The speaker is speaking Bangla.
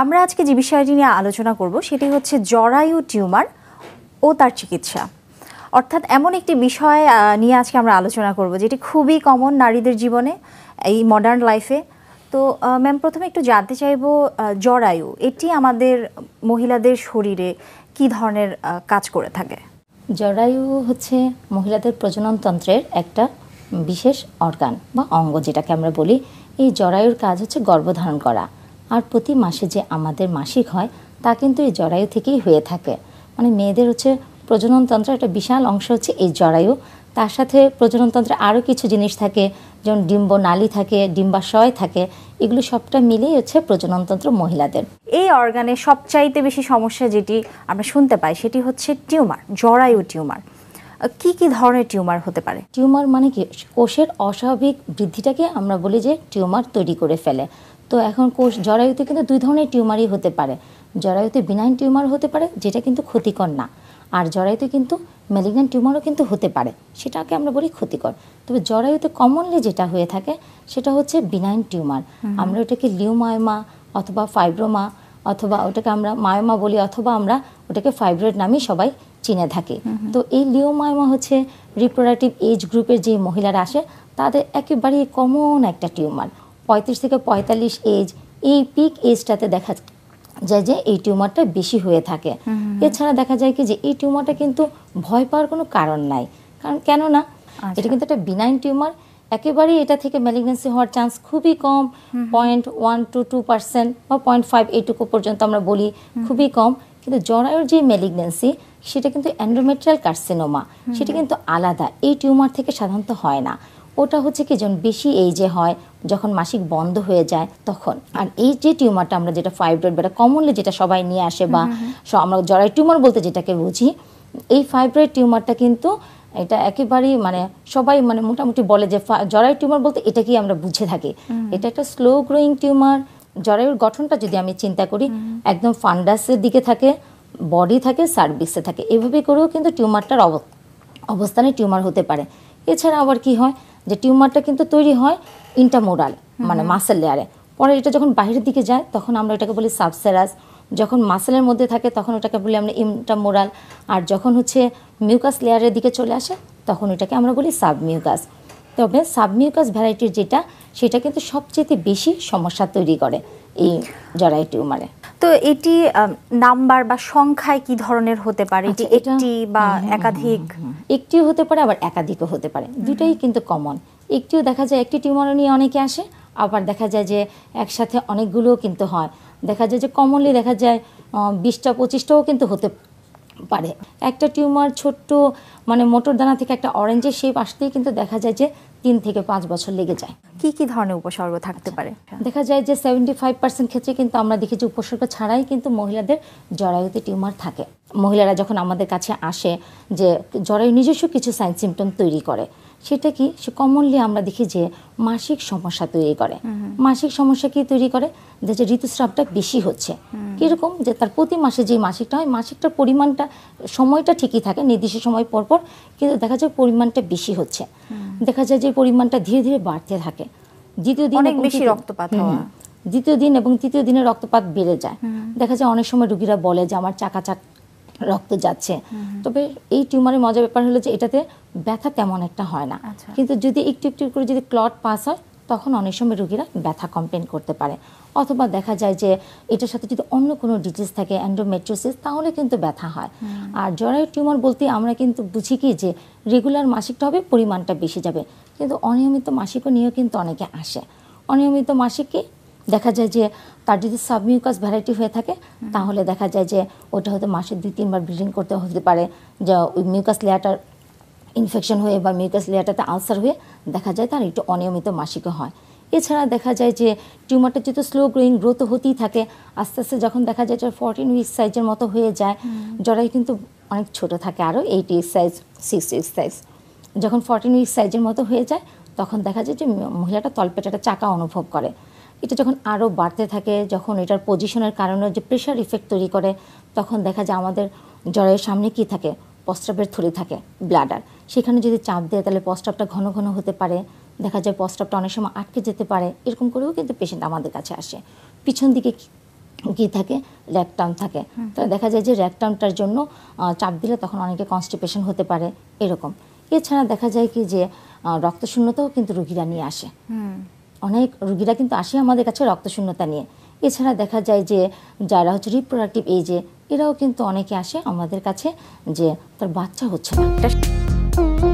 আমরা আজকে যে বিষয়টি নিয়ে আলোচনা করব সেটি হচ্ছে জরায়ু টিউমার ও তার চিকিৎসা অর্থাৎ এমন একটি বিষয় নিয়ে আজকে আমরা আলোচনা করব যেটি খুবই কমন নারীদের জীবনে এই মডার্ন লাইফে তো ম্যাম প্রথমে একটু জানতে চাইব জরায়ু এটি আমাদের মহিলাদের শরীরে কি ধরনের কাজ করে থাকে জরায়ু হচ্ছে মহিলাদের প্রজননতন্ত্রের একটা বিশেষ অর্গান বা অঙ্গ যেটাকে আমরা বলি এই জরায়ুর কাজ হচ্ছে গর্ভধারণ করা আর প্রতি মাসে যে আমাদের মাসিক হয় তা কিন্তু এই জরায়ু থেকেই হয়ে থাকে মানে মেয়েদের হচ্ছে প্রজননতন্ত্রের একটা বিশাল অংশ হচ্ছে এই জরায়ু তার সাথে প্রজননতন্ত্রে আরও কিছু জিনিস থাকে যেমন ডিম্ব নালি থাকে ডিম্বাশয় থাকে এগুলো সবটা মিলেই হচ্ছে প্রজননতন্ত্র মহিলাদের এই অর্গানে সবচাইতে বেশি সমস্যা যেটি আমরা শুনতে পাই সেটি হচ্ছে টিউমার জরায়ু টিউমার কি কি ধরনের টিউমার হতে পারে টিউমার মানে কি কোষের অস্বাভাবিক বৃদ্ধিটাকে আমরা বলি যে টিউমার তৈরি করে ফেলে তো এখন কোষ জরায়ুতে কিন্তু দুই ধরনের টিউমারই হতে পারে জরায়ুতে বিনাইন টিউমার হতে পারে যেটা কিন্তু ক্ষতিকর না আর জরায়ুতে কিন্তু ম্যালিগন্যান্ট টিউমারও কিন্তু হতে পারে সেটাকে আমরা বলি ক্ষতিকর তবে জরায়ুতে কমনলি যেটা হয়ে থাকে সেটা হচ্ছে বিনাইন টিউমার আমরা ওটাকে লিউমায়মা অথবা ফাইব্রোমা অথবা ওটাকে আমরা মায়মা বলি অথবা আমরা ওটাকে ফাইব্রয়েড নামই সবাই চিনে থাকে তো এই লিওমায়মা হচ্ছে রিপ্রোডাক্টিভ এজ গ্রুপের যে মহিলারা আসে তাদের একেবারেই কমন একটা টিউমার পঁয়ত্রিশ থেকে পঁয়তাল্লিশ এজ এই পিক এজটাতে দেখা যায় যে এই টিউমারটা বেশি হয়ে থাকে এছাড়া দেখা যায় কি যে এই টিউমারটা কিন্তু ভয় পাওয়ার কোনো কারণ নাই কারণ কেননা আচ্ছা। এটা কিন্তু একটা বিনাইন টিউমার একেবারেই এটা থেকে ম্যালিগনেন্সি হওয়ার চান্স খুবই কম point one two two percent বা পয়েন্ট ফাইভ এইটুকু পর্যন্ত আমরা বলি খুবই কম কিন্তু জরায়ুর যে ম্যালিগন্যান্সি সেটা কিন্তু অ্যান্ড্রোমেট্রিয়াল কার্সিনোমা সেটা কিন্তু আলাদা এই টিউমার থেকে সাধারণত হয় না ওটা হচ্ছে কি যখন বেশি এই যে হয় যখন মাসিক বন্ধ হয়ে যায় তখন আর এই যে টিউমারটা আমরা যেটা ফাইব্রয়েড বা কমনলি যেটা সবাই নিয়ে আসে বা আমরা জরায়ু টিউমার বলতে যেটাকে বুঝি এই ফাইব্রয়েড টিউমারটা কিন্তু এটা একেবারেই মানে সবাই মানে মোটামুটি বলে যে জরায়ু টিউমার বলতে এটাকেই আমরা বুঝে থাকি এটা একটা স্লো গ্রোয়িং টিউমার জরায়ুর গঠনটা যদি আমি চিন্তা করি একদম ফান্ডাসের দিকে থাকে বডি থাকে সার্ভিসে থাকে এভাবে করেও কিন্তু টিউমারটার অব অবস্থানে টিউমার হতে পারে এছাড়া আবার কি হয় যে টিউমারটা কিন্তু তৈরি হয় ইন্টামোরাল মানে মাসেল লেয়ারে পরে এটা যখন বাইরের দিকে যায় তখন আমরা এটাকে বলি সাবসেরাস যখন মাসেলের মধ্যে থাকে তখন ওটাকে বলি আমরা ইন্টামোরাল আর যখন হচ্ছে মিউকাস লেয়ারের দিকে চলে আসে তখন এটাকে আমরা বলি সাবমিউকাস তবে সাবমিউকাস ভ্যারাইটির যেটা সেটা কিন্তু সবচেয়ে বেশি সমস্যা তৈরি করে এই জরায়ু টিউমারে তো এটি নাম্বার বা সংখ্যায় কি ধরনের হতে পারে এটি আচ্ছা, একটি বা হ্যাঁ, হ্যাঁ, একাধিক হ্যাঁ, একটিও হতে পারে আবার একাধিকও হতে পারে দুটাই কিন্তু কমন একটিও দেখা যায় একটি টিউমার নিয়ে অনেকে আসে আবার দেখা যায় যে একসাথে অনেকগুলোও কিন্তু হয় দেখা যায় যে কমনলি দেখা যায় বিশটা পঁচিশটাও কিন্তু হতে পারে একটা টিউমার ছোট্ট মানে মোটর দানা থেকে একটা অরেঞ্জের শেপ আসতেই কিন্তু দেখা যায় যে তিন থেকে পাঁচ বছর লেগে যায় কি কি ধরনের উপসর্গ থাকতে পারে দেখা যায় যে সেভেন্টি ফাইভ পার্সেন্ট ক্ষেত্রে কিন্তু আমরা দেখেছি উপসর্গ ছাড়াই কিন্তু মহিলাদের জরায়ুতে টিউমার থাকে মহিলারা যখন আমাদের কাছে আসে যে জ্বরের নিজস্ব কিছু সাইন সিমটম তৈরি করে সেটা কি সে কমনলি আমরা দেখি যে মাসিক সমস্যা তৈরি করে মাসিক সমস্যা কি তৈরি করে যে যে ঋতুস্রাবটা বেশি হচ্ছে কীরকম যে তার প্রতি মাসে যে মাসিকটা হয় মাসিকটার পরিমাণটা সময়টা ঠিকই থাকে নির্দিষ্ট সময় পরপর কিন্তু দেখা যায় পরিমাণটা বেশি হচ্ছে দেখা যায় যে পরিমাণটা ধীরে ধীরে বাড়তে থাকে দ্বিতীয় দিন অনেক বেশি রক্তপাত হওয়া দ্বিতীয় দিন এবং তৃতীয় দিনে রক্তপাত বেড়ে যায় দেখা যায় অনেক সময় রুগীরা বলে যে আমার চাকা চাক রক্ত যাচ্ছে তবে এই টিউমারের মজার ব্যাপার হলো যে এটাতে ব্যথা তেমন একটা হয় না আচ্ছা। কিন্তু যদি একটু একটু করে যদি ক্লট পাস হয় তখন অনেক সময় রোগীরা ব্যথা কমপ্লেন করতে পারে অথবা দেখা যায় যে এটার সাথে যদি অন্য কোনো ডিজিজ থাকে অ্যান্ডোমেট্রোসিস তাহলে কিন্তু ব্যথা হয় আর জরায়ু টিউমার বলতে আমরা কিন্তু বুঝি কি যে রেগুলার মাসিকটা হবে পরিমাণটা বেশি যাবে কিন্তু অনিয়মিত মাসিকও নিয়েও কিন্তু অনেকে আসে অনিয়মিত মাসিককে দেখা যায় যে তার যদি সাবমিউকাস ভ্যারাইটি হয়ে থাকে তাহলে দেখা যায় যে ওটা হয়তো মাসে দুই তিনবার ব্লিডিং করতে হতে পারে যা ওই মিউকাস লেয়ারটার ইনফেকশন হয়ে বা মিউকাস লেয়ারটাতে আলসার হয়ে দেখা যায় তার একটু অনিয়মিত মাসিকও হয় এছাড়া দেখা যায় যে টিউমারটা যেহেতু স্লো গ্রোয়িং গ্রোথ হতেই থাকে আস্তে আস্তে যখন দেখা যায় যে ফোরটিন উইক সাইজের মতো হয়ে যায় জরাই কিন্তু অনেক ছোট থাকে আরও eight week size six week size যখন ফোরটিন উইক সাইজের মতো হয়ে যায় তখন দেখা যায় যে মহিলাটা তলপেটাটা চাকা অনুভব করে এটা যখন আরও বাড়তে থাকে যখন এটার পজিশনের কারণে যে প্রেশার ইফেক্ট তৈরি করে তখন দেখা যায় আমাদের জ্বরের সামনে কি থাকে প্রস্রাবের থলি থাকে ব্লাডার সেখানে যদি চাপ দেয় তাহলে প্রস্রাবটা ঘন ঘন হতে পারে দেখা যায় প্রস্রাবটা অনেক সময় আটকে যেতে পারে এরকম করেও কিন্তু পেশেন্ট আমাদের কাছে আসে পিছন দিকে কি থাকে র্যাকটাম থাকে তাহলে দেখা যায় যে র্যাকটামটার জন্য চাপ দিলে তখন অনেকে কনস্টিপেশন হতে পারে এরকম এছাড়া দেখা যায় কি যে রক্তশূন্যতাও কিন্তু রুগীরা নিয়ে আসে অনেক রুগীরা কিন্তু আসে আমাদের কাছে রক্তশূন্যতা নিয়ে এছাড়া দেখা যায় যে যারা হচ্ছে রিপ্রোডাক্টিভ এইজে এরাও কিন্তু অনেকে আসে আমাদের কাছে যে তার বাচ্চা হচ্ছে না